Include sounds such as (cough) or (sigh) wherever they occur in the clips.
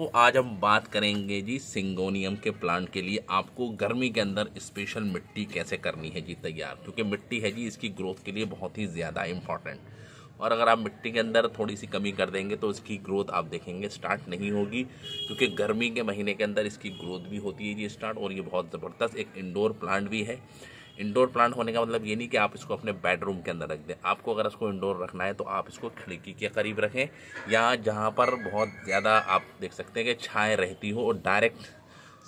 तो आज हम बात करेंगे जी सिंगोनियम के प्लांट के लिए आपको गर्मी के अंदर स्पेशल मिट्टी कैसे करनी है जी तैयार क्योंकि मिट्टी है जी इसकी ग्रोथ के लिए बहुत ही ज़्यादा इम्पॉर्टेंट और अगर आप मिट्टी के अंदर थोड़ी सी कमी कर देंगे तो इसकी ग्रोथ आप देखेंगे स्टार्ट नहीं होगी क्योंकि गर्मी के महीने के अंदर इसकी ग्रोथ भी होती है जी स्टार्ट और ये बहुत ज़बरदस्त एक इंडोर प्लांट भी है इंडोर प्लांट होने का मतलब ये नहीं कि आप इसको अपने बेडरूम के अंदर रख दें आपको अगर इसको इंडोर रखना है तो आप इसको खिड़की के करीब रखें या जहाँ पर बहुत ज़्यादा आप देख सकते हैं कि छाएँ रहती हो और डायरेक्ट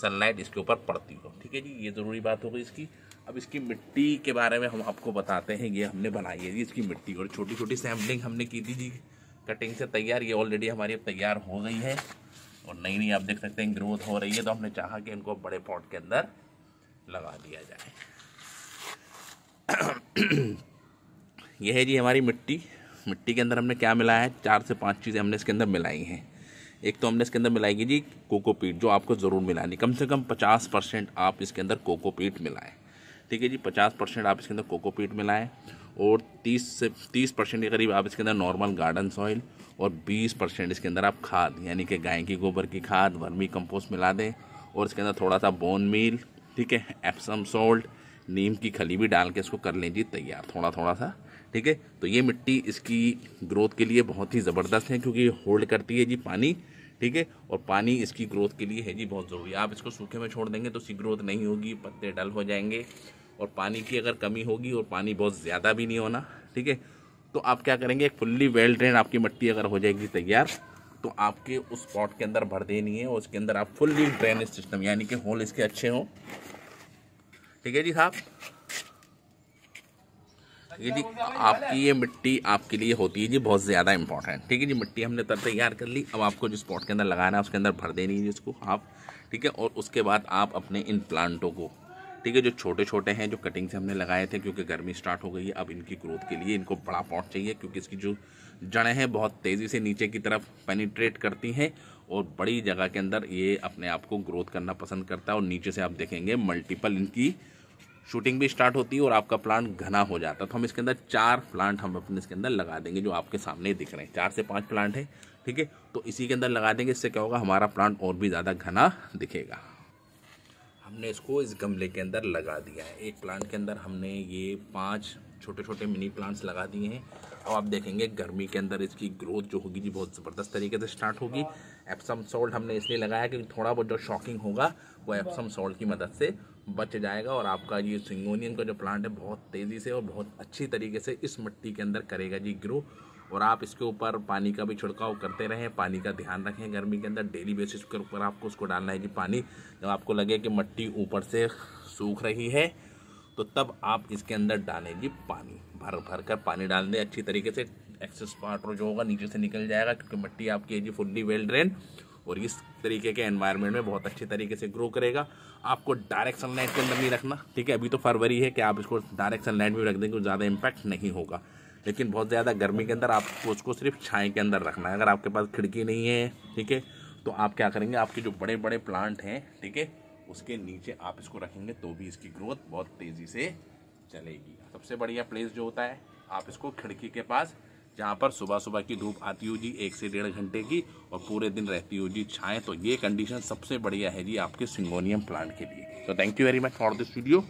सनलाइट इसके ऊपर पड़ती हो ठीक है जी ये ज़रूरी बात हो गई इसकी अब इसकी मिट्टी के बारे में हम आपको बताते हैं ये हमने बनाई है जी इसकी मिट्टी और छोटी छोटी सैम्पलिंग हमने की थी जी कटिंग से तैयार ये ऑलरेडी हमारी अब तैयार हो गई है और नई नई आप देख सकते हैं ग्रोथ हो रही है तो हमने चाहा कि इनको बड़े पॉट के अंदर लगा दिया जाए (clears throat) यह है जी हमारी मिट्टी मिट्टी के अंदर हमने क्या मिलाया है चार से पांच चीज़ें हमने इसके अंदर मिलाई हैं एक तो हमने इसके अंदर मिलाएगी जी कोकोपीट जो आपको ज़रूर मिलानी कम से कम पचास परसेंट आप इसके अंदर कोकोपीट मिलाएं ठीक है जी पचास परसेंट आप इसके अंदर कोकोपीट मिलाएं और तीस से तीस परसेंट के करीब आप इसके अंदर नॉर्मल गार्डन सॉइल और बीस परसेंट इसके अंदर आप खाद यानी कि गाय की गोबर की खाद वर्मी कंपोस्ट मिला दें और इसके अंदर थोड़ा सा बोन मील ठीक है एप्सम सॉल्ट नीम की खली भी डाल के इसको कर लें जी तैयार थोड़ा थोड़ा सा ठीक है तो ये मिट्टी इसकी ग्रोथ के लिए बहुत ही ज़बरदस्त है क्योंकि होल्ड करती है जी पानी ठीक है और पानी इसकी ग्रोथ के लिए है जी बहुत ज़रूरी आप इसको सूखे में छोड़ देंगे तो इसकी ग्रोथ नहीं होगी पत्ते डल हो जाएंगे और पानी की अगर कमी होगी और पानी बहुत ज़्यादा भी नहीं होना ठीक है तो आप क्या करेंगे एक फुल्ली वेल ड्रेन आपकी मिट्टी अगर हो जाएगी तैयार तो आपके उस पॉट के अंदर भर देनी है और उसके अंदर आप फुल्ली ड्रेनेज सिस्टम यानी कि होल इसके अच्छे हों ठीक है जी साहब जी आपकी ये मिट्टी आपके लिए होती है जी बहुत ज़्यादा इंपॉर्टेंट ठीक है जी मिट्टी हमने तब तैयार कर ली अब आपको जिस पॉट के अंदर लगाना है उसके अंदर भर देनी है जिसको आप ठीक है और उसके बाद आप अपने इन प्लांटों को ठीक है जो छोटे छोटे हैं जो कटिंग से हमने लगाए थे क्योंकि गर्मी स्टार्ट हो गई है अब इनकी ग्रोथ के लिए इनको बड़ा पॉट चाहिए क्योंकि इसकी जो जड़ें हैं बहुत तेज़ी से नीचे की तरफ पेनीट्रेट करती हैं और बड़ी जगह के अंदर ये अपने आप को ग्रोथ करना पसंद करता है और नीचे से आप देखेंगे मल्टीपल इनकी शूटिंग भी स्टार्ट होती है और आपका प्लांट घना हो जाता है तो हम इसके अंदर चार प्लांट हम अपने इसके अंदर लगा देंगे जो आपके सामने दिख रहे हैं चार से पाँच प्लांट हैं ठीक है तो इसी के अंदर लगा देंगे इससे क्या होगा हमारा प्लांट और भी ज़्यादा घना दिखेगा हमने इसको इस गमले के अंदर लगा दिया है एक प्लांट के अंदर हमने ये पाँच छोटे छोटे मिनी प्लांट्स लगा दिए हैं अब आप देखेंगे गर्मी के अंदर इसकी ग्रोथ जो होगी जी बहुत ज़बरदस्त तरीके से स्टार्ट होगी एप्सम सॉल्ट हमने इसलिए लगाया कि थोड़ा बहुत जो शॉकिंग होगा वो एप्सम सॉल्ट की मदद से बच जाएगा और आपका ये सिंगोनियन का जो प्लांट है बहुत तेज़ी से और बहुत अच्छी तरीके से इस मिट्टी के अंदर करेगा जी ग्रो और आप इसके ऊपर पानी का भी छिड़काव करते रहें पानी का ध्यान रखें गर्मी के अंदर डेली बेसिस के ऊपर आपको उसको डालना है जी पानी जब आपको लगे कि मट्टी ऊपर से सूख रही है तो तब आप इसके अंदर डालेंगे पानी भर भर कर पानी डाल दें अच्छी तरीके से एक्सेस पार्ट जो होगा नीचे से निकल जाएगा क्योंकि मिट्टी आपकी है जी फुल्ली वेल ड्रेन और इस तरीके के एनवायरनमेंट में बहुत अच्छे तरीके से ग्रो करेगा आपको डायरेक्ट सनलाइट के अंदर नहीं रखना ठीक है अभी तो फरवरी है कि आप इसको डायरेक्ट सनलाइट में रख देंगे ज़्यादा इम्पैक्ट नहीं होगा लेकिन बहुत ज़्यादा गर्मी के अंदर आपको उसको सिर्फ छाए के अंदर रखना है अगर आपके पास खिड़की नहीं है ठीक है तो आप क्या करेंगे आपके जो बड़े बड़े प्लांट हैं ठीक है उसके नीचे आप इसको रखेंगे तो भी इसकी ग्रोथ बहुत तेज़ी से चलेगी सबसे बढ़िया प्लेस जो होता है आप इसको खिड़की के पास जहाँ पर सुबह सुबह की धूप आती हो जी एक से डेढ़ घंटे की और पूरे दिन रहती हो जी छाएँ तो ये कंडीशन सबसे बढ़िया है जी आपके सिंगोनियम प्लांट के लिए तो thank you very much for this video